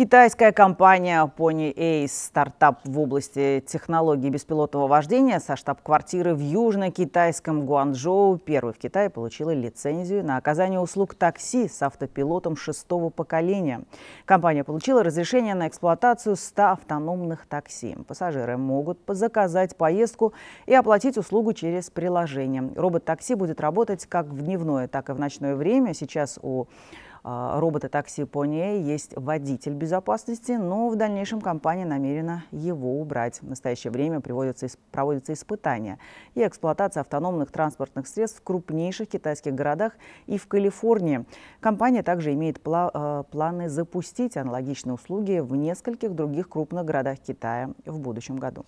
Китайская компания Pony Ace, стартап в области технологий беспилотного вождения со штаб-квартиры в южно-китайском Гуанчжоу, первой в Китае, получила лицензию на оказание услуг такси с автопилотом шестого поколения. Компания получила разрешение на эксплуатацию 100 автономных такси. Пассажиры могут заказать поездку и оплатить услугу через приложение. Робот-такси будет работать как в дневное, так и в ночное время. Сейчас у а, робота такси Pony есть водитель безопасности, но в дальнейшем компания намерена его убрать. В настоящее время приводятся, проводятся испытания и эксплуатация автономных транспортных средств в крупнейших китайских городах и в Калифорнии. Компания также имеет пла а, планы запустить аналогичные услуги в нескольких других крупных городах Китая в будущем году.